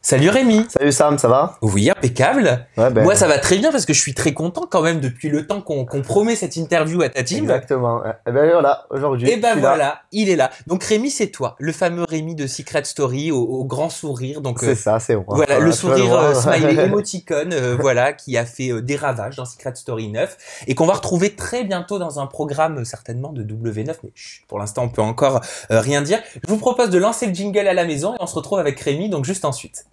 Salut Rémi. Salut Sam, ça va Oui, impeccable. Ben moi, ça va très bien parce que je suis très content quand même depuis le temps qu'on promet cette interview à ta team. Exactement. Et eh ben voilà, aujourd'hui. Et eh ben voilà, il est là. Donc Rémi, c'est toi, le fameux Rémi de Secret Story au, grand sourire. Donc c'est euh, ça, c'est moi. Voilà, le sourire euh, smiley émoticône, euh, voilà, qui a fait des ravages dans Secret Story 9 et qu'on va retrouver très bientôt dans un programme certainement de W9. Mais pour l'instant, on peut encore rien dire. Je vous propose de lancer le jingle à la maison et on se retrouve avec Rémi donc juste ensuite.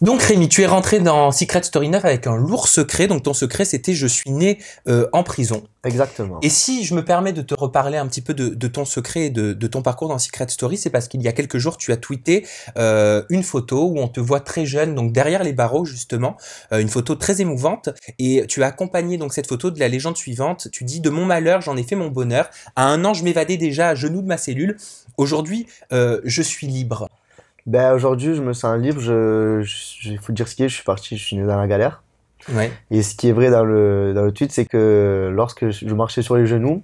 Donc Rémi, tu es rentré dans Secret Story 9 avec un lourd secret. Donc ton secret, c'était je suis né euh, en prison. Exactement. Et si je me permets de te reparler un petit peu de, ton secret et de, ton parcours dans Secret Story, c'est parce qu'il y a quelques jours, tu as tweeté euh, une photo où on te voit très jeune, donc derrière les barreaux justement, euh, une photo très émouvante. Et tu as accompagné donc cette photo de la légende suivante. Tu dis de mon malheur, j'en ai fait mon bonheur. À un an, je m'évadais déjà à genoux de ma cellule. Aujourd'hui, je suis libre. Ben aujourd'hui, je me sens libre. Je, il faut dire ce qui est. Je suis parti, je suis né dans la galère. Ouais. Et ce qui est vrai dans le dans le tweet, c'est que lorsque je marchais sur les genoux,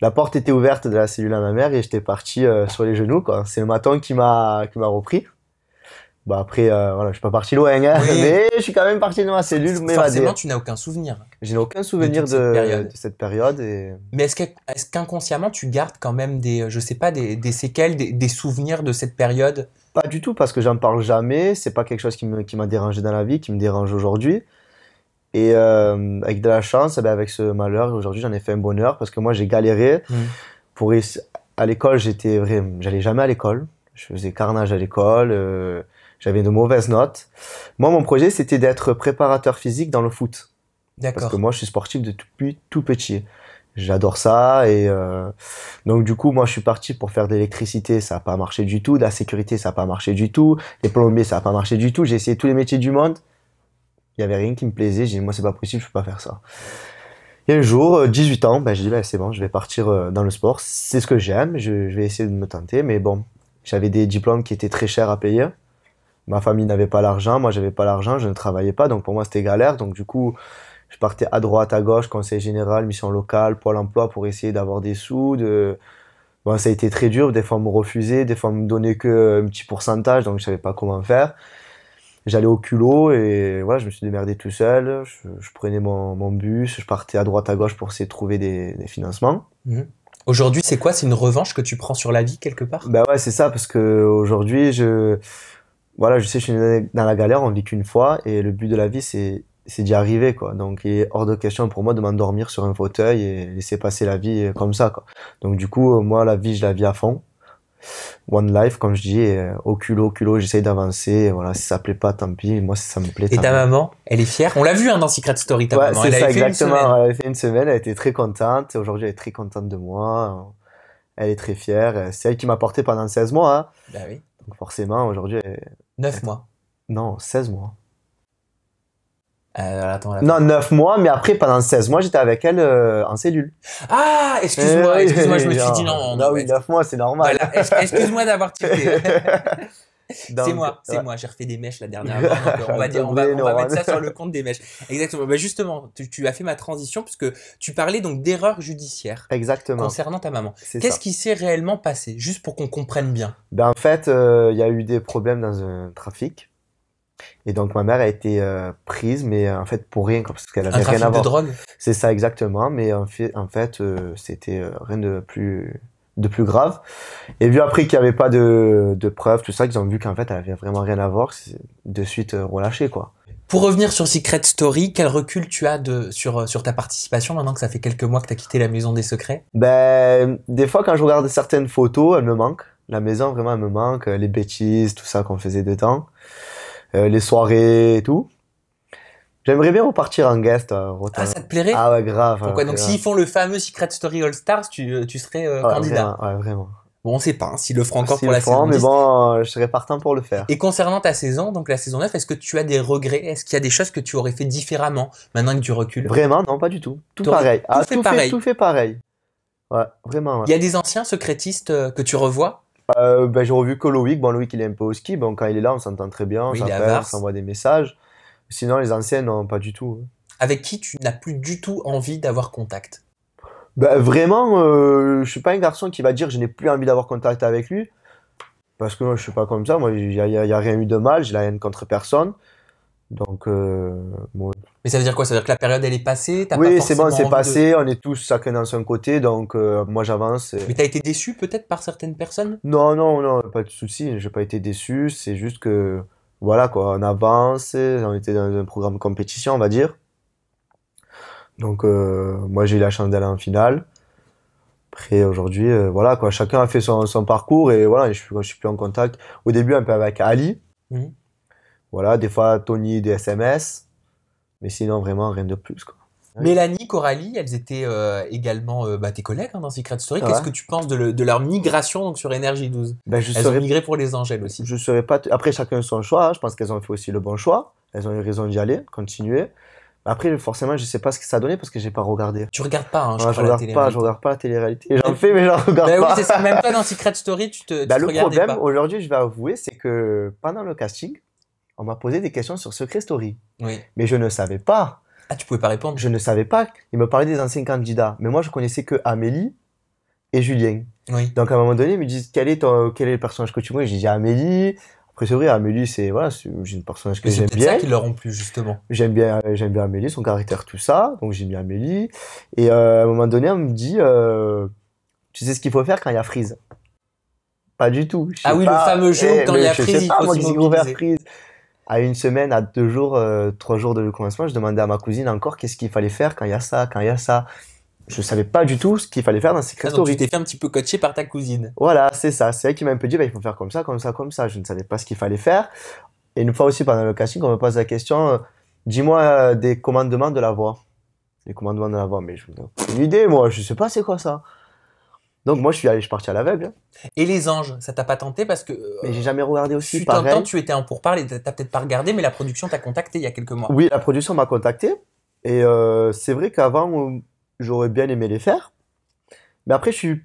la porte était ouverte de la cellule à ma mère et j'étais parti euh, sur les genoux. C'est le matin qui m'a qui m'a repris. Bah, après, euh, voilà, je suis pas parti loin, hein. mais je suis quand même parti dans ma cellule. Mais Forcément, tu n'as aucun souvenir. Je n'ai aucun souvenir de, cette période. Mais est-ce qu'inconsciemment, tu gardes quand même des, euh, je sais pas, des, séquelles, des, souvenirs de cette période Pas du tout, parce que j'en parle jamais. C'est pas quelque chose qui m'a dérangé dans la vie, qui me dérange aujourd'hui. Et euh, avec de la chance, eh ben, avec ce malheur, aujourd'hui, j'en ai fait un bonheur parce que moi, j'ai galéré. Mmh. Pour à l'école, j'étais vrai, j'allais jamais à l'école. Je faisais carnage à l'école. Euh j'avais de mauvaises notes. Moi, mon projet, c'était d'être préparateur physique dans le foot. D'accord. Parce que moi, je suis sportif depuis tout petit. J'adore ça et euh, donc du coup moi je suis parti pour faire de l'électricité ça n'a pas marché du tout, de la sécurité ça n'a pas marché du tout, les plombiers ça n'a pas marché du tout, j'ai essayé tous les métiers du monde, il y avait rien qui me plaisait, j'ai dit moi c'est pas possible je peux pas faire ça. Et un jour 18 euh, ans ben j'ai dit ben, c'est bon je vais partir euh, dans le sport, c'est ce que j'aime, je vais essayer de me tenter mais bon j'avais des diplômes qui étaient très chers à payer, ma famille n'avait pas l'argent, moi j'avais pas l'argent, je ne travaillais pas, donc pour moi c'était galère. Donc du coup, je partais à droite, à gauche, conseil général, mission locale, pôle emploi pour essayer d'avoir des sous. Bon, ça a été très dur. Des fois, on me refusait, des fois, on me donnait que un petit pourcentage, donc je savais pas comment faire. J'allais au culot et voilà, je me suis démerdé tout seul. Je, prenais mon, bus, je partais à droite, à gauche pour essayer de trouver des, financements. Mhm. Aujourd'hui, c'est quoi C'est une revanche que tu prends sur la vie quelque part Bah ben ouais, c'est ça, parce que aujourd'hui, je voilà, je sais, je suis dans la galère, on vit qu'une fois, et le but de la vie, c'est c'est d'y arriver quoi. Donc il est hors de question pour moi de m'endormir sur un fauteuil et laisser passer la vie comme ça quoi. Donc du coup euh, moi la vie je la vis à fond. One life comme je dis euh, au culot au culot j'essaye d'avancer voilà si ça plaît pas tant pis moi si ça me plaît. Et ta maman elle est fière on l'a vu hein, dans Secret Story ta maman elle ça, exactement. fait une semaine. Elle a fait une semaine elle était très contente aujourd'hui elle est très contente de moi elle est très fière c'est elle qui m'a porté pendant 16 mois. Hein. Bah oui. Donc forcément, aujourd'hui. 9 mois. Non, 16 mois. Euh, non, 9 mois, mais après, pendant 16 mois, j'étais avec elle euh, en cellule. Ah, excuse-moi, eh excuse-moi, je me suis dit non. Non, ah oui, 9 mois, c'est normal. excuse-moi d'avoir tué. C'est moi, c'est moi. J'ai refait des mèches la dernière fois. on va dire, mettre ça sur le compte des mèches. Exactement. mais bah, justement, tu, as fait ma transition puisque tu parlais donc d'erreurs judiciaire. Exactement. Concernant ta maman. Qu'est-ce qui s'est réellement passé, juste pour qu'on comprenne bien Ben en fait, euh, il y a eu des problèmes dans un trafic. Et donc ma mère a été euh, prise, mais euh, en fait pour rien, parce qu'elle avait rien à voir. drogue. C'est ça exactement, mais en fait c'était rien de plus de plus grave. Et vu après qu'il n'y avait pas de, de preuves, tout ça, qu'ils ont vu qu'en fait, elle avait vraiment rien à voir, de suite euh, relâché, quoi. Pour revenir sur Secret Story, quel recul tu as de, sur, euh, sur ta participation maintenant que ça fait quelques mois que tu as quitté la Maison des Secrets Ben, des fois, quand je regarde certaines photos, elle me manque. La maison, vraiment, elle me manque. Les bêtises, tout ça qu'on faisait de temps. Euh, les soirées et tout. J'aimerais bien repartir en guest. Euh, ah, ça te plairait Ah ouais, grave. Donc s'ils font le fameux Secret Story All Stars, tu, euh, tu serais euh, candidat vraiment, Ouais, vraiment. Bon, on sait pas hein, Si le feront encore pour la saison. mais bon, euh, je serais partant pour le faire. Et concernant ta saison, donc la saison 9, est-ce que tu as des regrets Est-ce qu'il y a des choses que tu aurais fait différemment maintenant que tu recules Vraiment, non, pas du tout. Tout pareil. Ah, tout, fait pareil. tout fait pareil. Ouais, vraiment. Il y a des anciens secrétistes que tu revois bah, euh, ben, J'ai revu que Bon, Loïc, il est un peu au ski. Bon, quand il est là, on s'entend très bien. oui, on s'envoie des messages. Sinon, les anciens, non, pas du tout. Hein. Avec qui tu n'as plus du tout envie d'avoir contact bah, Vraiment, euh, je suis pas un garçon qui va dire je n'ai plus envie d'avoir contact avec lui. Parce que moi, je suis pas comme ça. Moi, il n'y a, rien eu de mal. Je la haine contre personne. Donc, euh, Mais ça veut dire quoi Ça veut dire que la période, elle est passée Oui, c'est bon, c'est passé. On est tous chacun dans son côté. Donc, euh, moi, j'avance. Mais Mais as été déçu peut-être par certaines personnes Non, non, non, pas de souci. J'ai pas été déçu. C'est juste que voilà quoi, on avance, on était dans un programme compétition, on va dire. Donc euh, moi j'ai eu la chance d'aller en finale. Après aujourd'hui, euh, voilà quoi, chacun a fait son, son parcours et voilà, je, je suis plus en contact. Au début un peu avec Ali, mhm. voilà, des fois Tony des SMS, mais sinon vraiment rien de plus quoi. Mélanie, Coralie, elles étaient euh, également euh, bah, tes collègues hein, dans Secret Story. Qu'est-ce que tu penses de, leur migration donc, sur nrj 12 ben, je Elles serais... ont migré pour les Angèles aussi. Je serais pas Après, chacun son choix. Hein. Je pense qu'elles ont fait aussi le bon choix. Elles ont eu raison d'y aller, continuer. Après, forcément, je ne sais pas ce que ça a donné parce que je n'ai pas regardé. Tu regardes pas, hein, je, ne regarde pas, regarde pas la télé-réalité. J'en fais, mais je regarde ben pas. c'est Même pas dans Secret Story, tu te. Bah, le problème aujourd'hui, je vais avouer, c'est que pendant le casting, on m'a posé des questions sur Secret Story. Oui. Mais je ne savais pas ah, tu pouvais pas répondre Je ne savais pas. Il me parlait des anciens candidats. Mais moi, je connaissais que Amélie et Julien. Oui. Donc, à un moment donné, ils me disent quel est, quel est le personnage que tu vois J'ai dit Amélie. Après, c'est vrai, Amélie, c'est voilà, une personnage que j'aime bien. C'est ça qui leur ont plu, justement. J'aime bien, j'aime bien Amélie, son caractère, tout ça. Donc, j'ai mis Amélie. Et euh, à un moment donné, on me dit euh, Tu sais ce qu'il faut faire quand il y a Freeze pas du tout. Ah oui, le fameux jeu eh, quand il y a Freeze. Je sais Freeze à une semaine, à deux jours, euh, trois jours de le commencement, je demandais à ma cousine encore qu'est-ce qu'il fallait faire quand il y a ça, quand il y a ça. Je savais pas du tout ce qu'il fallait faire dans ces cristaux. Ah, donc tu t'es fait un petit peu coacher par ta cousine. Voilà, c'est ça. C'est elle qui m'a un peu dit, bah, il faut faire comme ça, comme ça, comme ça. Je ne savais pas ce qu'il fallait faire. Et une fois aussi pendant le casting, on me pose la question, euh, dis-moi euh, des commandements de la voix. Les commandements de la voix, mais je me dis, une idée, moi, je ne sais pas c'est quoi ça. Donc moi, je suis, allé, je suis parti à l'aveugle. Hein. Et les anges, ça t'a pas tenté parce que. Euh, mais j'ai jamais regardé aussi. Tu t'entends, tu étais en tu t'as peut-être pas regardé, mais la production t'a contacté il y a quelques mois. Oui, la production m'a contacté. Et euh, c'est vrai qu'avant, euh, j'aurais bien aimé les faire. Mais après, je suis.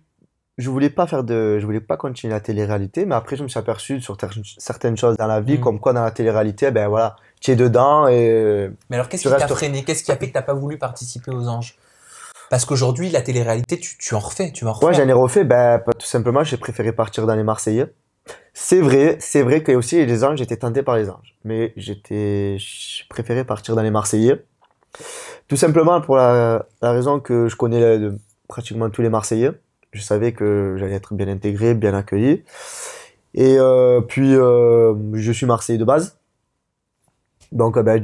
voulais pas faire de, je voulais pas continuer la télé-réalité, mais après je me suis aperçu sur certaines choses dans la vie, mm. comme quoi dans la télé-réalité, ben voilà, tu es dedans et. Mais alors qu'est-ce qui t'a freiné Qu'est-ce qui a fait que t'as pas voulu participer aux anges parce qu'aujourd'hui, la télé-réalité, tu, tu, en refais, tu en refais. Ouais, j'en ai refait. Ben, tout simplement, j'ai préféré partir dans les Marseillais. C'est vrai, c'est vrai que aussi les anges, j'étais tenté par les anges. Mais j'étais, j'ai préféré partir dans les Marseillais. Tout simplement pour la, raison que je connais pratiquement tous les Marseillais. Je savais que j'allais être bien intégré, bien accueilli. Et euh, puis, euh, je suis Marseillais de base. Donc euh, bah,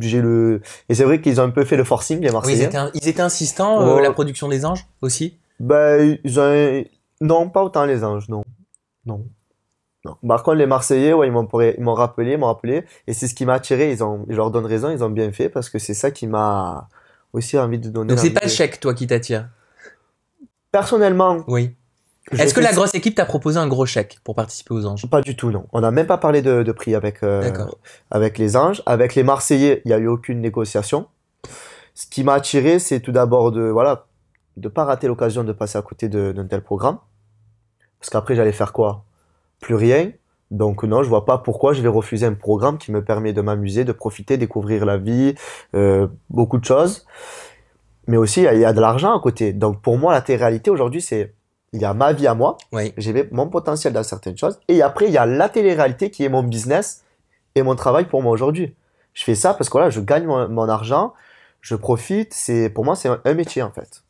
j'ai le et c'est vrai qu'ils ont un peu fait le forcing les Marseillais. Oui, ils, étaient insistants euh, la production des Anges aussi. Bah ils ont... non pas autant les Anges non non. non. Par contre les Marseillais ouais ils m'ont m'ont rappelé m'ont rappelé et c'est ce qui m'a attiré ils ont je leur donne raison ils ont bien fait parce que c'est ça qui m'a aussi envie de donner. Donc c'est pas le chèque toi qui t'attire. Personnellement. Oui. Est-ce que la grosse équipe t'a proposé un gros chèque pour participer aux Anges Pas du tout, non. On n'a même pas parlé de, prix avec, euh, avec les Anges. Avec les Marseillais, il n'y a eu aucune négociation. Ce qui m'a attiré, c'est tout d'abord de voilà de pas rater l'occasion de passer à côté d'un tel programme. Parce qu'après, j'allais faire quoi Plus rien. Donc non, je vois pas pourquoi je vais refuser un programme qui me permet de m'amuser, de profiter, découvrir la vie, euh, beaucoup de choses. Mais aussi, il y, a de l'argent à côté. Donc pour moi, la télé-réalité aujourd'hui, c'est il y a ma vie à moi, j'ai mon potentiel dans certaines choses, et après, il y a la télé-réalité qui est mon business et mon travail pour moi aujourd'hui. Je fais ça parce que là, je gagne mon, argent, je profite, c'est pour moi, c'est un, métier en fait.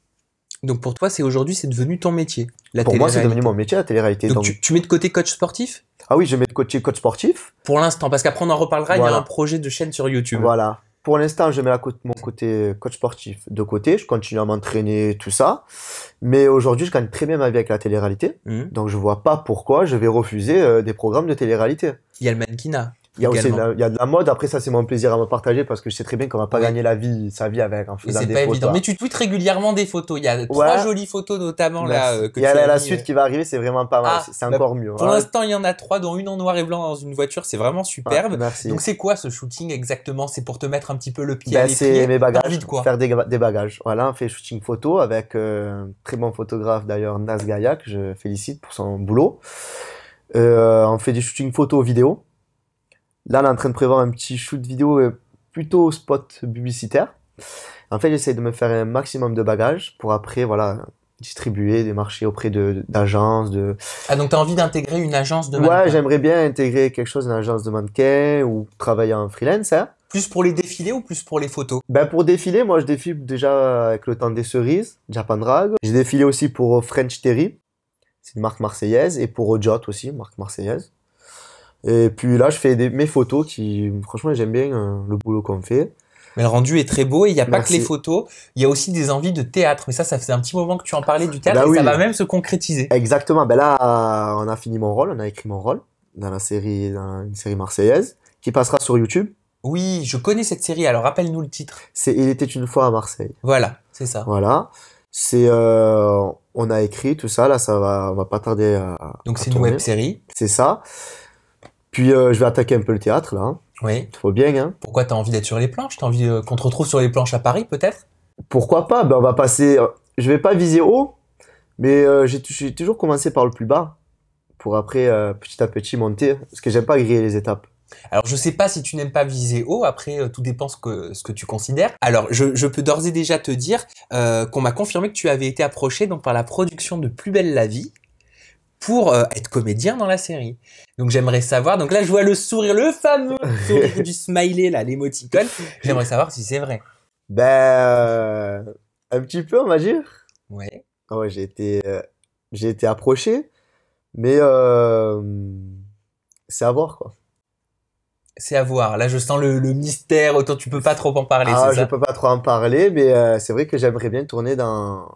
Donc pour toi, c'est aujourd'hui, c'est devenu ton métier. pour moi, c'est devenu mon métier, la télé-réalité. Donc, Tu, mets de côté coach sportif Ah oui, je mets de côté coach sportif. Pour l'instant, parce qu'après on en reparlera, il y a un projet de chaîne sur YouTube. Voilà pour l'instant, je mets mon côté euh, coach sportif de côté. Je continue à m'entraîner, tout ça. Mais aujourd'hui, je gagne très bien ma vie avec la télé-réalité. Mhm. Donc, je vois pas pourquoi je vais refuser euh, des programmes de télé-réalité. Il y a le mannequinat. Il y, a aussi de la, il y a de la mode. Après, ça, c'est mon plaisir à me partager parce que je sais très bien qu'on va pas gagner la vie, sa vie avec un. faisant pas Évident. Hein. Mais tu tweets régulièrement des photos. Il y a trois jolies photos, notamment, là, euh, Il y a la, suite euh, qui va arriver, c'est vraiment pas mal. Ah, c'est bah, encore mieux. Pour hein. l'instant, il y en a trois, dont une en noir et blanc dans une voiture. C'est vraiment superbe. Merci. Donc, c'est quoi ce shooting exactement? C'est pour te mettre un petit peu le pied bah, C'est mes bagages. faire des, bagages. Voilà, on fait shooting photo avec, euh, très bon photographe d'ailleurs, Nas Gaia, que je félicite pour son boulot. Euh, on fait des shootings photo vidéo Là, on est en train de prévoir un petit shoot vidéo euh, plutôt spot publicitaire. En fait, j'essaie de me faire un maximum de bagages pour après, voilà, distribuer des marchés auprès d'agences. De, Ah, donc tu as envie d'intégrer une agence de mannequin Ouais, j'aimerais bien intégrer quelque chose, une agence de mannequin ou travailler en freelance. Hein. Plus pour les défilés ou plus pour les photos ben Pour défiler, moi je défile déjà avec le temps des cerises, Japan Drag. J'ai défilé aussi pour euh, French Terry, c'est une marque marseillaise, et pour OJOT aussi, marque marseillaise. Et puis là, je fais mes photos qui, franchement, j'aime bien euh, le boulot qu'on fait. Mais le rendu est très beau et il n'y a pas que les photos, il y a aussi des envies de théâtre. Mais ça, ça faisait un petit moment que tu en parlais du théâtre bah et ça va même se concrétiser. Exactement. Ben là, on a fini mon rôle, on a écrit mon rôle dans la série, une série marseillaise qui passera sur YouTube. Oui, je connais cette série. Alors rappelle-nous le titre. C'est Il était une fois à Marseille. Voilà, c'est ça. Voilà. C'est euh, on a écrit tout ça là, ça va on va pas tarder à Donc c'est une web série. C'est ça. Puis euh, je vais attaquer un peu le théâtre là. Hein. Oui. Faut bien. Hein. Pourquoi t'as envie d'être sur les planches T'as envie euh, qu'on te retrouve sur les planches à Paris peut-être Pourquoi pas Ben on va passer. Euh, je vais pas viser haut, mais j'ai toujours commencé par le plus bas pour après petit à petit monter parce que j'aime pas griller les étapes. Alors je sais pas si tu n'aimes pas viser haut, après tout dépend ce que, ce que tu considères. Alors je, peux d'ores et déjà te dire qu'on m'a confirmé que tu avais été approché donc par la production de Plus belle la vie pour euh, être comédien dans la série. Donc j'aimerais savoir, donc là je vois le sourire, le fameux sourire du smiley là, l'émoticône, j'aimerais savoir si c'est vrai. Ben, euh, un petit peu on va dire. Ouais. Oh, j'ai été, euh, été approché, mais c'est à voir quoi. C'est à voir. Là, je sens le, mystère. Autant tu peux pas trop en parler. Ah, je peux pas trop en parler, mais c'est vrai que j'aimerais bien tourner dans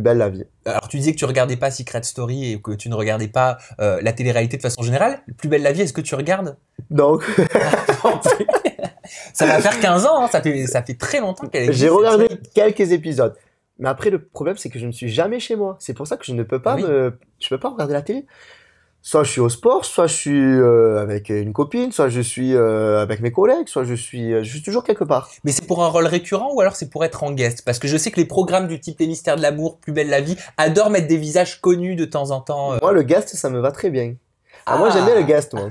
belle la vie. Alors tu disais que tu regardais pas Secret Story et que tu ne regardais pas euh, la télé-réalité de façon générale. Plus belle la vie, est-ce que tu regardes Donc. ça va faire 15 ans, hein. ça, fait, ça fait très longtemps qu'elle J'ai regardé quelques épisodes. Mais après, le problème, c'est que je ne suis jamais chez moi. C'est pour ça que je ne peux pas me, je peux pas regarder la télé soit je suis au sport, soit je suis euh, avec une copine, soit je suis euh, avec mes collègues, soit je suis, euh, juste toujours quelque part. Mais c'est pour un rôle récurrent ou alors c'est pour être en guest Parce que je sais que les programmes du type Les Mystères de l'amour, Plus belle la vie, adorent mettre des visages connus de temps en temps. Moi, le guest, ça me va très bien. Ah, moi, j'aime bien le ah. guest, moi.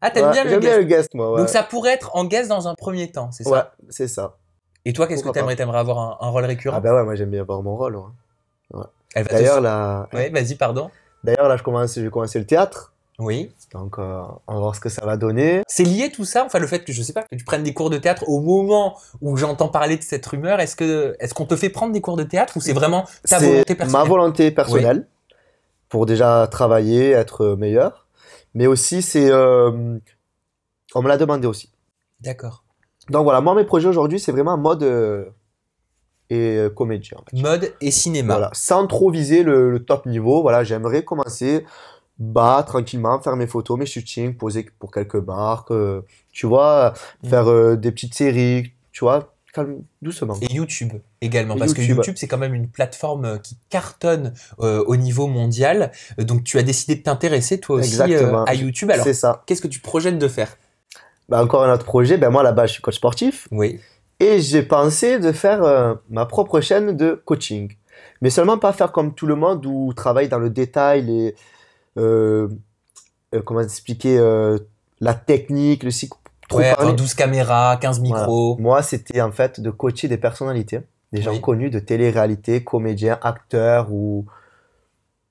Ah, t'aimes bien, le guest le guest moi, Donc ça pourrait être en guest dans un premier temps, c'est ça Ouais, c'est ça. Et toi, qu'est-ce que t'aimerais T'aimerais avoir un, rôle récurrent Ah bah ouais, moi j'aime bien avoir mon rôle. D'ailleurs, là la... Ouais, vas-y, pardon. D'ailleurs, là, je commence, j'ai commencé le théâtre. Oui. Donc, euh, on va voir ce que ça va donner. C'est lié tout ça, enfin le fait que je sais pas que tu prennes des cours de théâtre au moment où j'entends parler de cette rumeur. Est-ce que est qu'on te fait prendre des cours de théâtre ou c'est vraiment ta volonté personnelle Ma volonté personnelle pour déjà travailler, être meilleur, mais aussi c'est euh, on me l'a demandé aussi. D'accord. Donc voilà, moi mes projets aujourd'hui c'est vraiment un mode euh, et euh, comédien. Mode et cinéma. Voilà, sans trop viser le, top niveau, voilà, j'aimerais commencer bas, tranquillement, faire mes photos, mes shootings, poser pour quelques marques, euh, tu vois, mm. faire euh, des petites séries, tu vois, calme, doucement. Et YouTube également, parce que YouTube, c'est quand même une plateforme qui cartonne au niveau mondial. Donc, tu as décidé de t'intéresser toi aussi à YouTube. Alors, qu'est-ce que tu projettes de faire bah, Encore un autre projet. Ben, moi, là-bas, je suis coach sportif. Oui. Et j'ai pensé de faire euh, ma propre chaîne de coaching. Mais seulement pas faire comme tout le monde où travaille dans le détail les. Euh, euh, comment expliquer la technique, le cycle. Trop ouais, 12 caméras, 15 micros. Moi, c'était en fait de coacher des personnalités, des gens connus de télé-réalité, comédiens, acteurs ou,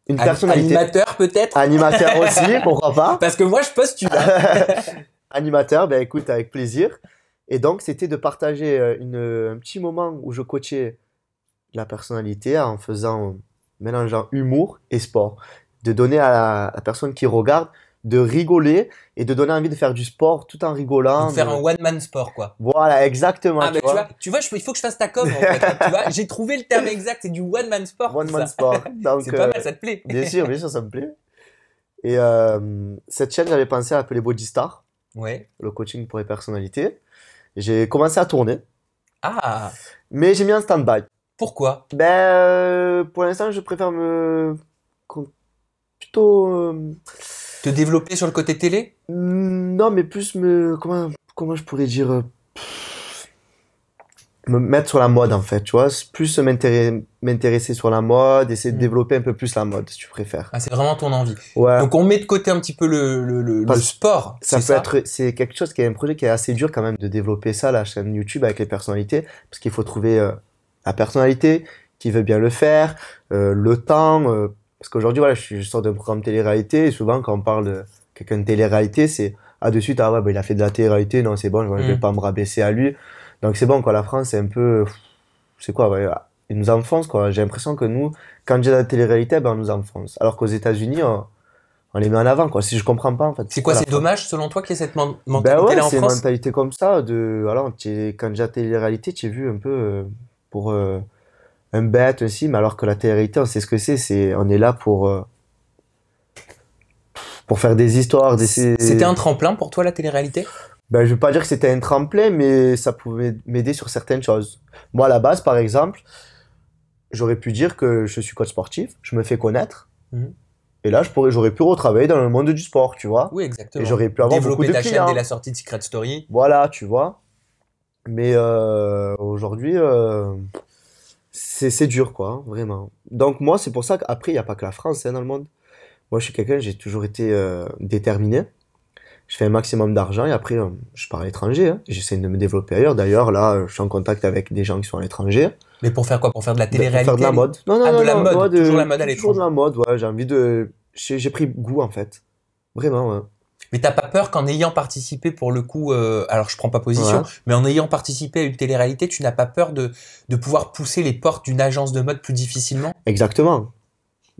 une personnalité. Animateur peut-être Animateur aussi, pourquoi pas Parce que moi je postule. Animateur, ben écoute, avec plaisir. Et donc, c'était de partager euh, une, un petit moment où je coachais la personnalité en faisant, euh, mélangeant humour et sport. De donner à la, personne qui regarde de rigoler et de donner envie de faire du sport tout en rigolant. faire un one man sport quoi. Voilà exactement. Ah, tu, vois. tu, vois. il faut que je fasse ta com. j'ai trouvé le terme exact, c'est du one man sport. One man sport. c'est pas euh, mal, ça te plaît. bien sûr, bien sûr, ça me plaît. Et cette chaîne, j'avais pensé à appeler Body Star. Le coaching pour les personnalités. J'ai commencé à tourner. Ah Mais j'ai mis un stand-by. Pourquoi Ben, euh, pour l'instant, je préfère me. plutôt. Euh, Te développer sur le côté télé hmm, Non, mais plus me. Comment, comment je pourrais dire euh, me mettre sur la mode en fait, tu vois, plus m'intéresser sur la mode, essayer de mm. développer un peu plus la mode si tu préfères. Ah, c'est vraiment ton envie. Ouais. Donc on met de côté un petit peu le, le, le, sport. Ça peut être, c'est quelque chose qui est un projet qui est assez dur quand même de développer ça, la chaîne YouTube avec les personnalités, parce qu'il faut trouver euh, la personnalité qui veut bien le faire, euh, le temps, euh. parce qu'aujourd'hui voilà, je, suis, sors d'un programme télé-réalité et souvent quand on parle de quelqu'un de télé-réalité, c'est à ah, de suite ah ouais bah, il a fait de la télé-réalité, non c'est bon, je vais mm. pas me rabaisser à lui. Donc c'est bon, quoi. La France, c'est un peu. C'est quoi Ils nous enfoncent, quoi. J'ai l'impression que nous, quand j'ai la télé-réalité, ben, on nous enfonce. Alors qu'aux États-Unis, on, on, les met en avant, quoi. Si je comprends pas, en fait. C'est quoi, c'est dommage, selon toi, qu'il y ait cette ben mentalité mentalité comme ça. De, alors, quand j'ai la télé-réalité, tu es vu un peu euh, pour euh, un bête, aussi, mais alors que la télé-réalité, on sait ce que c'est. c'est on est là pour. Euh, pour faire des histoires, C'était un tremplin pour toi la télé-réalité je ben, je vais pas dire que c'était un tremplin, mais ça pouvait m'aider sur certaines choses. Moi, à la base, par exemple, j'aurais pu dire que je suis coach sportif, je me fais connaître. Mhm. Et là, j'aurais pu retravailler dans le monde du sport, tu vois. Oui, exactement. Et j'aurais pu avoir beaucoup de ta clients. chaîne dès la sortie de Secret Story. Voilà, tu vois. Mais euh, aujourd'hui, euh, c'est dur, quoi, vraiment. Donc moi, c'est pour ça qu'après, il n'y a pas que la France hein, dans le monde. Moi, je suis quelqu'un, j'ai toujours été euh, déterminé je fais un maximum d'argent et après, euh, je pars à l'étranger. Hein. J'essaie de me développer ailleurs. D'ailleurs, là, euh, je suis en contact avec des gens qui sont à l'étranger. Mais pour faire quoi Pour faire de la télé-réalité Pour faire de la mode. Non, non, ah, non, de la mode. Toujours la euh, mode à l'étranger. Toujours de la mode, J'ai envie de. J'ai pris goût, en fait. Vraiment, ouais. Mais t'as pas peur qu'en ayant participé pour le coup, alors je prends pas position, mais en ayant participé à une télé-réalité, tu n'as pas peur de, pouvoir pousser les portes d'une agence de mode plus difficilement Exactement.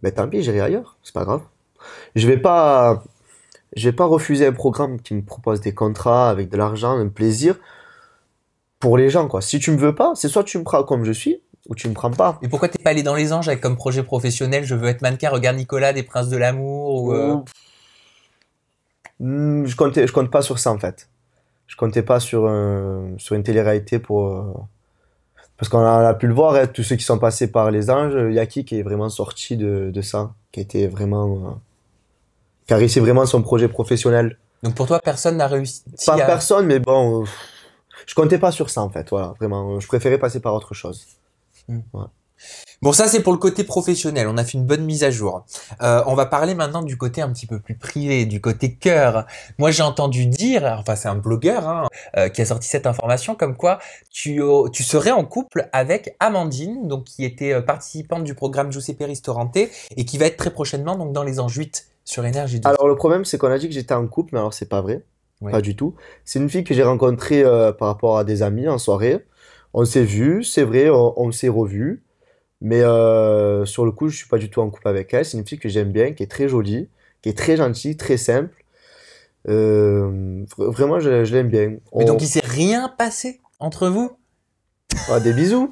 Mais tant pis, j'irai ailleurs, c'est pas grave. Je vais pas je vais pas refuser un programme qui me propose des contrats avec de l'argent, un plaisir pour les gens, quoi. Si tu me veux pas, c'est soit tu me prends comme je suis, ou tu me prends pas. Et pourquoi t'es pas allé dans les anges avec comme projet professionnel Je veux être mannequin, regarde Nicolas, des princes de l'amour ou euh, hmm, je, comptais, je compte pas sur ça en fait. Je comptais pas sur, sur une télé-réalité pour. Euh, parce qu'on a, pu le voir, hein, tous ceux qui sont passés par les anges, y euh, Yaki qui est vraiment sorti de, de ça, qui était vraiment car ici, vraiment son projet professionnel. Donc pour toi, personne n'a réussi. Pas personne, mais bon, euh, je comptais pas sur ça en fait. Voilà, vraiment, je préférais passer par autre chose. Hmm. Bon, ça c'est pour le côté professionnel. On a fait une bonne mise à jour. Euh, on va parler maintenant du côté un petit peu plus privé, du côté cœur. Moi, j'ai entendu dire, enfin c'est un blogueur hein, euh, qui a sorti cette information comme quoi tu, serais en couple avec Amandine, donc qui était participante du programme Giuseppe Ristorante et qui va être très prochainement donc dans les 8 sur Énergie Alors, le problème, c'est qu'on a dit que j'étais en couple, mais alors, c'est pas vrai. Pas du tout. C'est une fille que j'ai rencontrée euh, par rapport à des amis en soirée. On s'est vu c'est vrai, on, s'est revu Mais euh, sur le coup, je suis pas du tout en couple avec elle. C'est une fille que j'aime bien, qui est très jolie, qui est très gentille, très simple. Euh, vraiment, je, je l'aime bien. Mais donc, il s'est rien passé entre vous ah, Des bisous.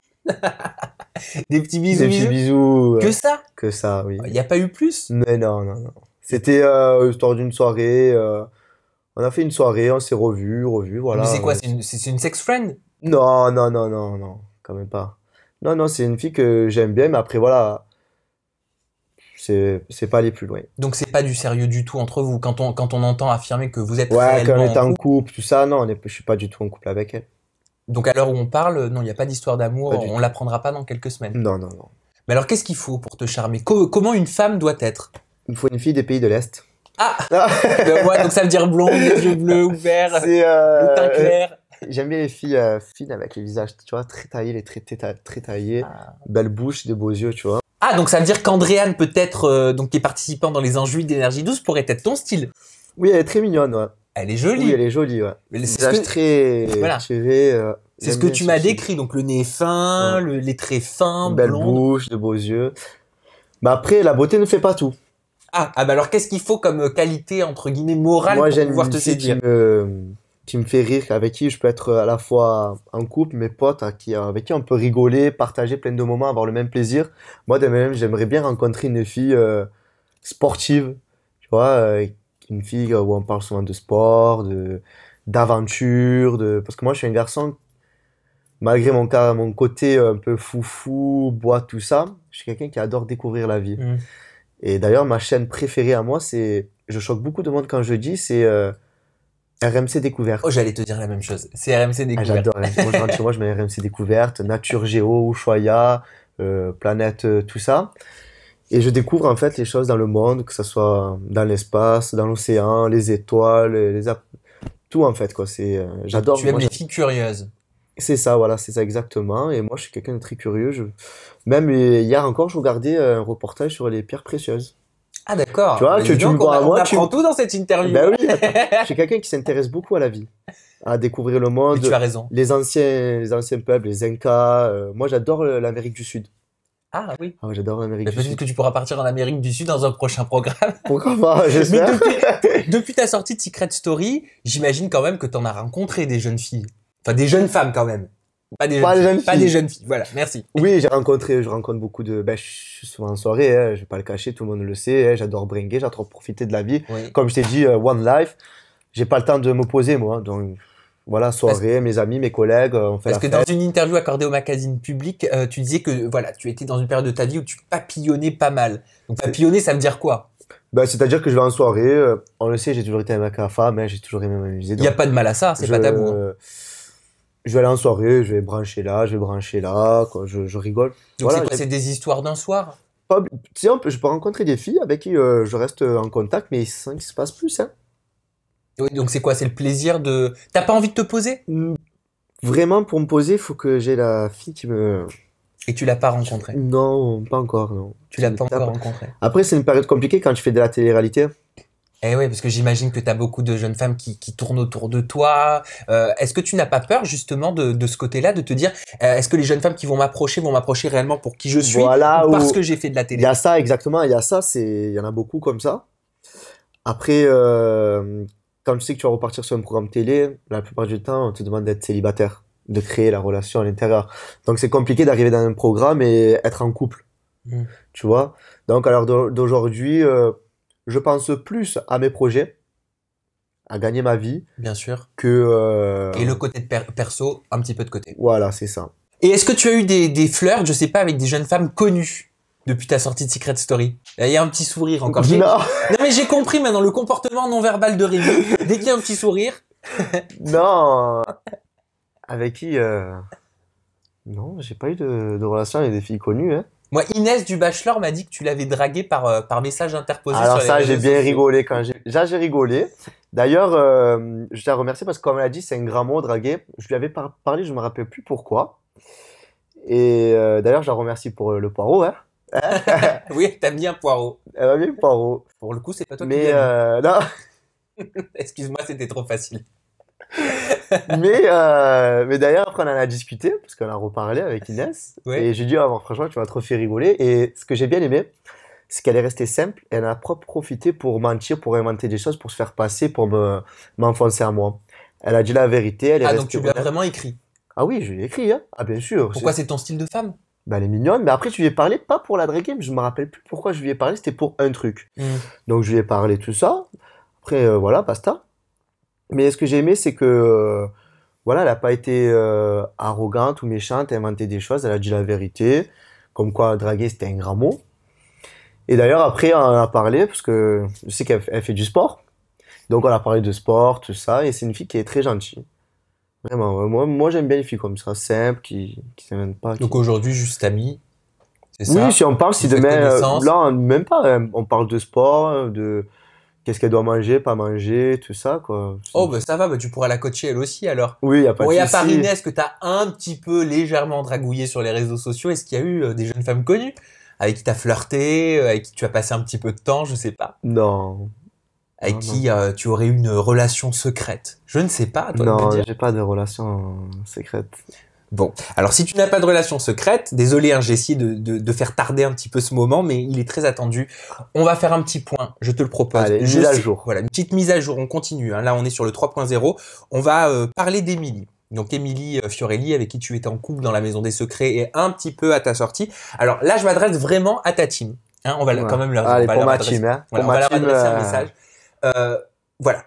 des petits bisous. Des bisous. petits bisous. Que ça Que ça, oui. Il n'y a pas eu plus Mais non, non, non. C'était euh, l'histoire histoire d'une soirée. Euh, on a fait une soirée, on s'est revus, revus, voilà. Mais c'est quoi C'est une, une sex friend Non, non, non, non, non, quand même pas. Non, non, c'est une fille que j'aime bien, mais après, voilà, c'est pas aller plus loin. Donc c'est pas du sérieux du tout entre vous. Quand on, quand on entend affirmer que vous êtes Ouais, quand on est en couple, tout ça, non, je suis pas du tout en couple avec elle. donc à l'heure où on parle, non, il n'y a pas d'histoire d'amour, on on l'apprendra pas dans quelques semaines. Non, non, non. Mais alors qu'est-ce qu'il faut pour te charmer Comment une femme doit être il me faut une fille des pays de l'Est. Ah, ah. Ben Donc ça veut dire blonde, les yeux bleus, ouverts, euh, le teint euh, clair. J'aime bien les filles euh, fines avec les visages, tu vois, très taillés, les très taillés, ah. belle bouche, de beaux yeux, tu vois. Ah, donc ça veut dire qu'Andréane, peut-être, donc qui est participant dans les enjeux d'énergie douce, pourrait être ton style. Oui, elle est très mignonne, ouais. Elle est jolie. Oui, elle est jolie, ouais. Mais visage très voilà. c'est ce que tu m'as décrit, donc le nez fin, les traits fins, belle bouche, de beaux yeux. Mais après, la beauté ne fait pas tout. Ah, ah, bah alors qu'est-ce qu'il faut comme euh, qualité entre guillemets morale Moi, pour pouvoir te séduire qui me, qui fait rire, avec qui je peux être à la fois en couple, mes potes, avec qui on peut rigoler, partager plein de moments, avoir le même plaisir. Moi de même, j'aimerais bien rencontrer une fille euh, sportive, tu vois, euh, une fille où on parle souvent de sport, de d'aventure, de parce que moi je suis un garçon malgré mon mon côté un peu foufou, bois tout ça, je suis quelqu'un qui adore découvrir la vie. Mmh. Et d'ailleurs, ma chaîne préférée à moi, c'est. Je choque beaucoup de monde quand je dis, c'est euh, RMC Découverte. Oh, j'allais te dire la même chose. C'est RMC ah, Découverte. Ah, J'adore. je rentre chez moi, je mets RMC Découverte, Nature Géo, Ushuaïa, euh, Planète, euh, tout ça. Et je découvre en fait les choses dans le monde, que ce soit dans l'espace, dans l'océan, les étoiles, les tout en fait. quoi. C'est J'adore. Tu aimes moi, les filles curieuses c'est ça, voilà, c'est ça exactement. Et moi, je suis quelqu'un de très curieux. Je... Même euh, hier encore, je regardais euh, un reportage sur les pierres précieuses. Ah d'accord. Tu vois, tu, me moi, tu apprends tout dans cette interview. Ben oui, je suis quelqu'un qui s'intéresse beaucoup à la vie, à découvrir le monde. tu as raison. Les anciens, anciens peuples, les Incas. Euh, moi, j'adore l'Amérique du Sud. Ah oui. Ah j'adore l'Amérique du Sud. Peut-être que tu pourras partir en Amérique du Sud dans un prochain programme. Pourquoi pas, j'espère. depuis, depuis, ta sortie de Secret Story, j'imagine quand même que tu en as rencontré des jeunes filles. Enfin, des jeunes femmes quand même. Pas des, jeunes, filles, pas des jeunes filles. Voilà, merci. Oui, j'ai rencontré, je rencontre beaucoup de. Ben, je suis souvent en soirée, hein, je vais pas le cacher, tout le monde le sait. Hein, j'adore bringuer, j'adore profiter de la vie. Comme je t'ai dit, euh, One Life, j'ai pas le temps de m'opposer moi. Hein, donc, voilà, soirée, mes amis, mes collègues, euh, on fait Parce que dans une interview accordée au magazine public, euh, tu disais que voilà, tu étais dans une période de ta vie où tu papillonnais pas mal. Donc papillonner, ça veut dire quoi bah, C'est-à-dire que je vais en soirée, on le sait, j'ai toujours été un mec femme, j'ai toujours aimé m'amuser. Il n'y a pas de mal à ça, c'est pas tabou je vais aller en soirée, je vais brancher là, je vais brancher là, quoi, je, rigole. Donc voilà, c'est des histoires d'un soir Tu sais, je peux rencontrer des filles avec qui euh, je reste en contact, mais sans qu'il se passe plus. Hein. donc c'est quoi C'est le plaisir de. T'as pas envie de te poser Vraiment, pour me poser, il faut que j'ai la fille qui me. Et tu l'as pas rencontrée Non, pas encore, non. Tu l'as pas encore rencontrée. Après, c'est une période compliquée quand je fais de la télé-réalité. Hein. Eh oui, parce que j'imagine que tu as beaucoup de jeunes femmes qui, tournent autour de toi. Euh, est-ce que tu n'as pas peur justement de, ce côté-là, de te dire, euh, est-ce que les jeunes femmes qui vont m'approcher vont m'approcher réellement pour qui je suis voilà ou parce que j'ai fait de la télé Il y a ça, exactement, il y a ça, il y en a beaucoup comme ça. Après, euh, quand tu sais que tu vas repartir sur un programme télé, la plupart du temps, on te demande d'être célibataire, de créer la relation à l'intérieur. Donc c'est compliqué d'arriver dans un programme et être en couple, mmh. tu vois. Donc à l'heure d'aujourd'hui je pense plus à mes projets, à gagner ma vie. Bien sûr. Que. Euh, Et le côté perso, un petit peu de côté. Voilà, c'est ça. Et est-ce que tu as eu des, fleurs, flirts, je sais pas, avec des jeunes femmes connues depuis ta sortie de Secret Story il y a un petit sourire encore. Non. non mais j'ai compris maintenant le comportement non verbal de Rémi. Dès qu'il y a un petit sourire. non. Avec qui euh, Non, j'ai pas eu de, de relation avec des filles connues. Hein. Moi, Inès du Bachelor m'a dit que tu l'avais draguée par, euh, par message interposé. Alors ça, j'ai bien rigolé quand j'ai. j'ai rigolé. D'ailleurs, euh, je la remercie parce que comme elle a dit, c'est un grand mot, draguer. Je lui avais parlé, je me rappelle plus pourquoi. Et euh, d'ailleurs, je la remercie pour le poireau. Hein. oui, t'as mis un poireau. Elle m'a mis un poireau. Pour le coup, c'est pas toi qui. Mais non. Excuse-moi, c'était trop facile mais, euh, mais d'ailleurs, après, on en a discuté, parce qu'on a reparlé avec Inès. Et j'ai dit, ah, franchement, tu m'as trop fait rigoler. Et ce que j'ai bien aimé, c'est qu'elle est restée simple elle a propre profité pour mentir, pour inventer des choses, pour se faire passer, pour me, m'enfoncer à moi. Elle a dit la vérité. Elle est ah, donc tu lui vraiment écrit Ah oui, je lui ai écrit, hein. Ah, bien sûr. Pourquoi c'est ton style de femme ben, elle est mignonne, mais après, tu lui ai parlé, pas pour la drag game je me rappelle plus pourquoi je lui ai parlé, c'était pour un truc. Hmm. Donc, je lui ai parlé tout ça. Après, euh, voilà, basta. Mais ce que j'ai aimé, c'est que euh, voilà, elle n'a pas été euh, arrogante ou méchante, elle a inventé des choses, elle a dit la vérité, comme quoi draguer c'était un grand mot. Et d'ailleurs après on a parlé parce que je sais qu'elle fait du sport, donc on a parlé de sport, tout ça, et c'est une fille qui est très gentille. Vraiment, moi, j'aime bien les filles comme ça, simples, qui ne s'inventent pas. Donc aujourd'hui juste amis. Ça oui, si on parle, si demain, là, euh, même pas, hein. on parle de sport, de, qu'est-ce qu'elle doit manger, pas manger, tout ça, quoi. Oh, bah ça va, mais ben, tu pourrais la coacher elle aussi alors. Oui, y a pas bon, de à Inès que t'as un petit peu légèrement dragouillé sur les réseaux sociaux. Est-ce qu'il y a eu euh, des jeunes femmes connues avec qui as flirté, euh, avec qui tu as passé un petit peu de temps, je sais pas Non. Avec qui euh, tu aurais une relation secrète Je ne sais pas, toi. Non, j'ai pas de relation secrète. Bon, alors si tu n'as pas de relation secrète, désolé, hein, j'ai essayé de, faire tarder un petit peu ce moment, mais il est très attendu. On va faire un petit point, je te le propose. Allez, mise à jour. Voilà, une petite mise à jour, on continue. Hein. Là, on est sur le 3.0. On va euh, parler d'Emilie. Donc Émilie euh, Fiorelli, avec qui tu étais en couple dans la Maison des Secrets et un petit peu à ta sortie. Alors là, je m'adresse vraiment à ta team. Hein. on va quand même leur, adresser un euh, message. voilà.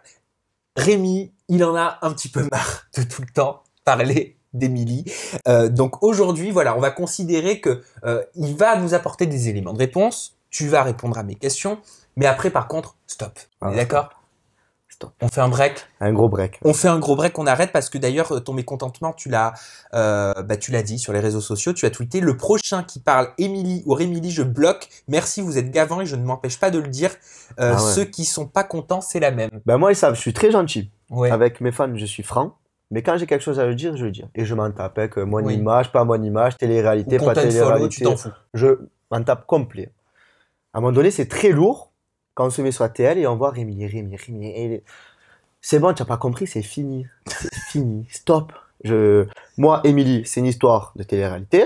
Rémi, il en a un petit peu marre de tout le temps parler d'Emilie, euh, donc aujourd'hui, voilà, on va considérer que euh, il va nous apporter des éléments de réponse. Tu vas répondre à mes questions, mais après, par contre, stop. Ah, d'accord. On fait un break. Un gros break. On fait un gros break. On arrête parce que d'ailleurs, euh, ton mécontentement, tu l'as, bah, tu l'as dit sur les réseaux sociaux. Tu as tweeté le prochain qui parle Émilie ou Rémilie, je bloque. Merci, vous êtes gavant et je ne m'empêche pas de le dire. Ah ceux qui sont pas contents, c'est la même. Ben moi, ils savent. Je suis très gentil avec mes fans. Je suis franc. Mais quand j'ai quelque chose à le dire, je le dis. Et je m'en tape avec hein, mon image, pas mon image, télé-réalité, pas télé-réalité. Je m'en tape complet. À un moment donné, c'est très lourd quand on se met sur la TL et on voit Rémi, Rémi, Rémi. C'est bon, tu n'as pas compris, c'est fini. C'est fini. Stop. Moi, Émilie, c'est une histoire de télé-réalité.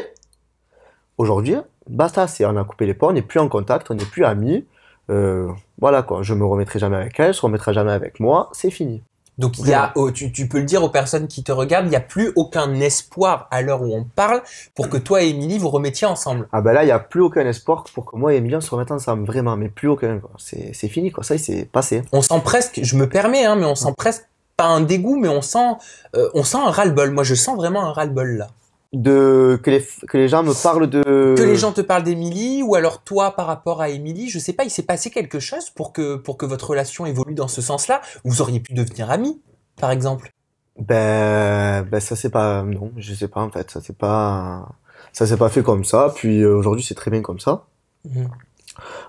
Aujourd'hui, basta, c'est on a coupé les ponts, on n'est plus en contact, on n'est plus amis. Euh, voilà quoi, je me remettrai jamais avec elle, ne me remettrai jamais avec moi, c'est fini. Donc oh, tu, peux le dire aux personnes qui te regardent, il n'y a plus aucun espoir à l'heure où on parle pour que toi et Émilie vous remettiez ensemble. Ah bah là, il n'y a plus aucun espoir pour que moi et Émilie on se remette ensemble, vraiment, mais plus aucun. C'est, fini, quoi. ça c'est passé. Hein. On sent presque, je me permets, hein, mais on sent presque, pas un dégoût, mais on sent, euh, on sent un ras-le-bol. Moi je sens vraiment un ras-le-bol là de que les, que les gens me parlent de que les gens te parlent d'Émilie ou alors toi par rapport à Émilie, je sais pas, il s'est passé quelque chose pour que pour que votre relation évolue dans ce sens-là, vous auriez pu devenir amis par exemple. Ben ben ça c'est pas non, je sais pas en fait, ça c'est pas ça s'est pas fait comme ça, puis euh, aujourd'hui c'est très bien comme ça. Mhm.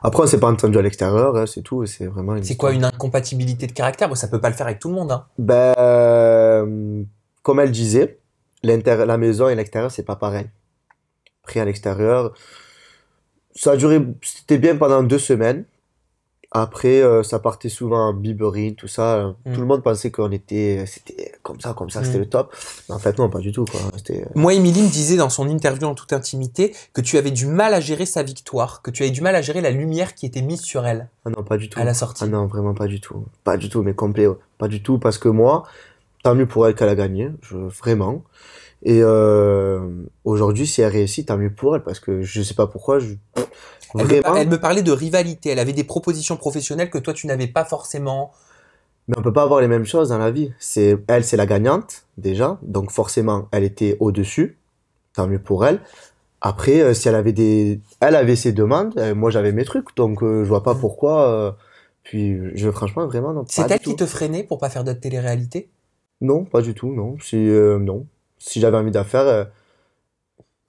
Après on s'est pas entendu à l'extérieur, hein, c'est tout, c'est vraiment C'est quoi une incompatibilité de caractère, bon, ça peut pas le faire avec tout le monde hein. Ben comme elle disait la maison et l'extérieur, c'est pas pareil. Pris à l'extérieur, ça a duré, c'était bien pendant deux semaines. Après, euh, ça partait souvent en tout ça. Mm. Tout le monde pensait qu'on était, c'était comme ça, comme ça, c'était mm. le top. Mais en fait, non, pas du tout. Euh, moi, Émilie me disait dans son interview en toute intimité que tu avais du mal à gérer sa victoire, que tu avais du mal à gérer la lumière qui était mise sur elle. Ah non, pas du tout. À la sortie. Ah non, vraiment pas du tout. Pas du tout, mais complet. Pas du tout, parce que moi, tant mieux pour elle qu'elle a gagné, vraiment. Et euh, aujourd'hui, si elle réussit, tant mieux pour elle, parce que je sais pas pourquoi. Je... Elle, me parlait de rivalité, elle avait des propositions professionnelles que toi, tu n'avais pas forcément. Mais on peut pas avoir les mêmes choses dans la vie. C'est Elle, c'est la gagnante, déjà, donc forcément, elle était au-dessus, tant mieux pour elle. Après, euh, si elle avait des, elle avait ses demandes, euh, moi j'avais mes trucs, donc je vois pas mm. pourquoi. Puis, je, franchement, vraiment, C'est elle qui te freinait pour pas faire de télé-réalité non, pas du tout, non. Si, euh, non. Si j'avais envie d'en faire. Euh,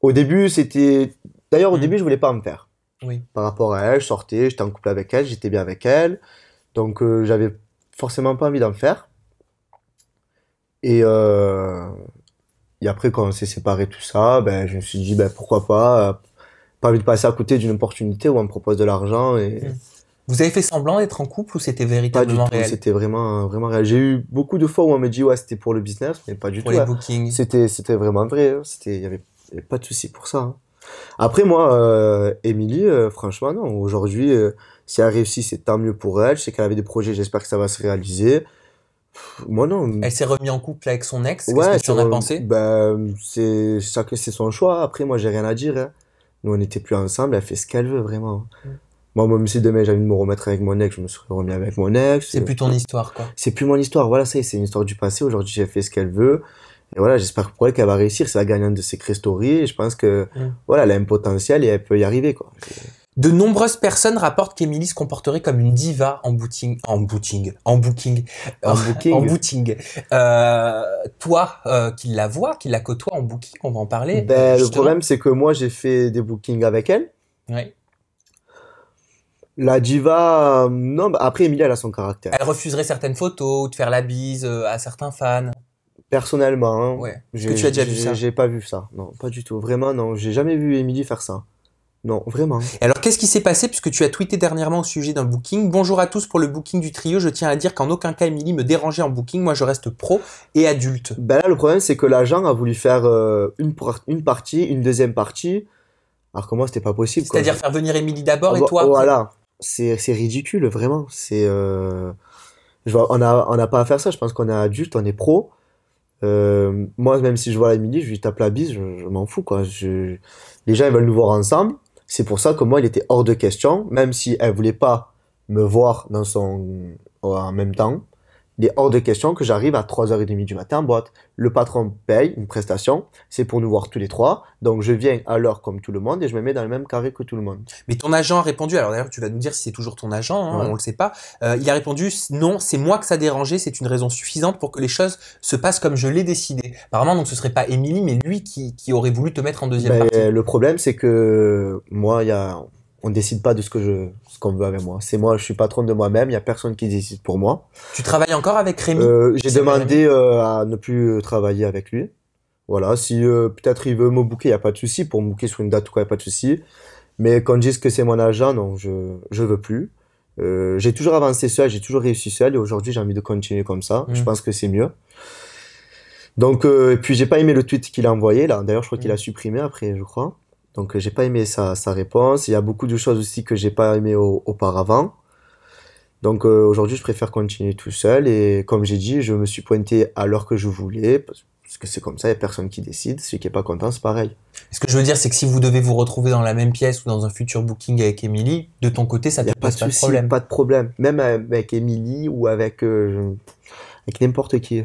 au début, c'était. D'ailleurs, au hmm. début, je voulais pas en faire. Oui. Par rapport à elle, je sortais, j'étais en couple avec elle, j'étais bien avec elle. Donc, euh, j'avais forcément pas envie d'en faire. Et, après, quand on s'est séparé tout ça, ben, je me suis dit, ben, pourquoi pas. pas envie de passer à côté d'une opportunité où on me propose de l'argent et. Hmm. Vous avez fait semblant d'être en couple ou c'était véritablement réel C'était vraiment vraiment réel. J'ai eu beaucoup de fois où on m'a dit ouais c'était pour le business, mais pas du tout. Pour les hein. bookings. C'était c'était vraiment vrai. Hein. C'était il n'y avait pas de souci pour ça. Hein. Après moi, euh, Émilie, euh, franchement non. Aujourd'hui, euh, si elle réussit, c'est tant mieux pour elle. Je sais qu'elle avait des projets. J'espère que ça va se réaliser. moi non. Elle s'est remise en couple avec son ex. Ouais, Qu'est-ce que tu en as pensé Ben c'est ça que c'est son choix. Après moi, j'ai rien à dire. Nous on n'était plus ensemble. Elle fait ce qu'elle veut vraiment. Mm. Moi, même si demain j'ai envie de me remettre avec mon ex, je me serais remis avec mon ex. C'est plus ton histoire, quoi. C'est plus mon histoire. Voilà, c'est une histoire du passé. Aujourd'hui, j'ai fait ce qu'elle veut. Et voilà, j'espère pour elle qu'elle va réussir. C'est la gagnante de ses Story. Et je pense que, hum. voilà, elle a un potentiel et elle peut y arriver, quoi. De nombreuses personnes rapportent qu'Emily se comporterait comme une diva en booting, en booting, en booking, en booking. en booting. Euh, toi, euh, qui la vois, qui la côtoie en booking, on va en parler. Ben, le problème, c'est que moi, j'ai fait des bookings avec elle. Oui. La diva, euh, non, bah, après Emilia, elle a son caractère. Elle refuserait certaines photos ou de faire la bise euh, à certains fans. Personnellement, hein, Ouais. tu déjà ça J'ai pas vu ça. Non, pas du tout. Vraiment, non. J'ai jamais vu Émilie faire ça. Non, vraiment. Et alors, qu'est-ce qui s'est passé puisque tu as tweeté dernièrement au sujet d'un booking Bonjour à tous pour le booking du trio. Je tiens à dire qu'en aucun cas Émilie me dérangeait en booking. Moi, je reste pro et adulte. Ben là, le problème, c'est que l'agent a voulu faire euh, une, partie, une deuxième partie. Alors comment, c'était pas possible. C'est-à-dire faire venir Émilie d'abord et toi après. Voilà c'est ridicule, vraiment. C'est euh, on n'a on a pas à faire ça. Je pense qu'on est adulte, on est pro. Euh, moi, même si je vois la mini, je lui tape la bise, je, je m'en fous. Quoi. Je, les gens ils veulent nous voir ensemble. C'est pour ça que moi, il était hors de question, même si elle voulait pas me voir dans son en même temps. Il est hors de question que j'arrive à 3h30 du matin en boîte. Le patron paye une prestation, c'est pour nous voir tous les trois. Donc je viens à l'heure comme tout le monde et je me mets dans le même carré que tout le monde. Mais ton agent a répondu, alors d'ailleurs tu vas nous dire si c'est toujours ton agent, hein, on ne le sait pas. Euh, il a répondu non, c'est moi que ça dérangeait, c'est une raison suffisante pour que les choses se passent comme je l'ai décidé. Apparemment, donc ce serait pas Émilie, mais lui qui, aurait voulu te mettre en deuxième ben, partie. Le problème, c'est que moi, il y a, on décide pas de ce que je ce qu'on veut avec moi. C'est moi, je suis patron de moi-même. Il y a personne qui décide pour moi. Tu travailles encore avec Rémi euh, J'ai demandé euh, à ne plus euh, travailler avec lui. Voilà, si peut-être il veut me booker, il n'y a pas de souci. Pour me booker sur une date ou quoi, il n'y a pas de souci. Mais quand ils que c'est mon agent, non, je ne veux plus. j'ai toujours avancé seul, j'ai toujours réussi seul. Et aujourd'hui, j'ai envie de continuer comme ça. Mm. Je pense que c'est mieux. Donc, et puis j'ai pas aimé le tweet qu'il a envoyé là. D'ailleurs, je crois mm. qu'il a supprimé après, je crois. Donc euh, j'ai pas aimé sa, réponse. Il y a beaucoup de choses aussi que j'ai pas aimé auparavant. Donc euh, aujourd'hui, je préfère continuer tout seul et comme j'ai dit, je me suis pointé à l'heure que je voulais parce, que c'est comme ça, il n'y a personne qui décide. Celui qui n'est pas content, c'est pareil. Ce que je veux dire, c'est que si vous devez vous retrouver dans la même pièce ou dans un futur booking avec Émilie, de ton côté, ça ne pas de problème. Pas de problème. Même avec Émilie ou avec, euh, avec n'importe qui.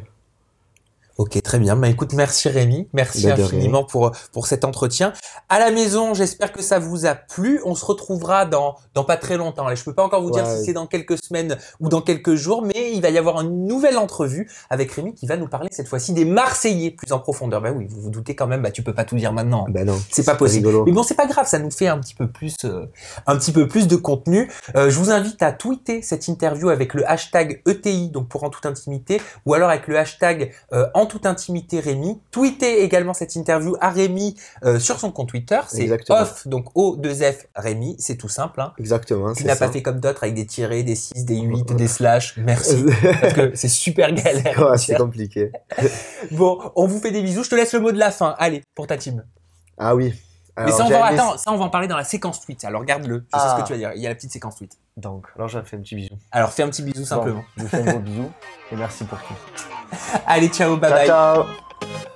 Ok, très bien. Bah, écoute, merci Rémi, merci bah, infiniment pour, pour cet entretien. À la maison, j'espère que ça vous a plu. On se retrouvera dans, dans pas très longtemps. Et je peux pas encore vous dire si c'est dans quelques semaines ou dans quelques jours, mais il va y avoir une nouvelle entrevue avec Rémi qui va nous parler cette fois-ci des Marseillais plus en profondeur. Bah oui, vous vous doutez quand même, bah tu peux pas tout dire maintenant. Bah non, c'est pas possible. Mais bon, c'est pas grave, ça nous fait un petit peu plus euh, un petit peu plus de contenu. Euh, je vous invite à tweeter cette interview avec le hashtag ETI, donc pour en toute intimité, ou alors avec le hashtag euh, en toute intimité Rémi. Tweetez également cette interview à Rémi euh, sur son compte Twitter. C'est off, donc O2F Rémi. C'est tout simple. Hein. Exactement. Tu n'as pas fait comme d'autres avec des tirés, des 6, des 8, des slash. Merci. parce que c'est super galère. c'est compliqué. bon, on vous fait des bisous. Je te laisse le mot de la fin. Allez, pour ta team. Ah oui. mais ça on, va... en parler dans la séquence tweet. Alors, garde le Je sais ce que ah. tu vas dire. Il y a la petite séquence tweet. Donc, alors, j'ai fais un petit bisou. Alors, fais un petit bisou simplement. je je fais un gros bisou et merci pour tout. Allez, ciao, bye bye. Ciao.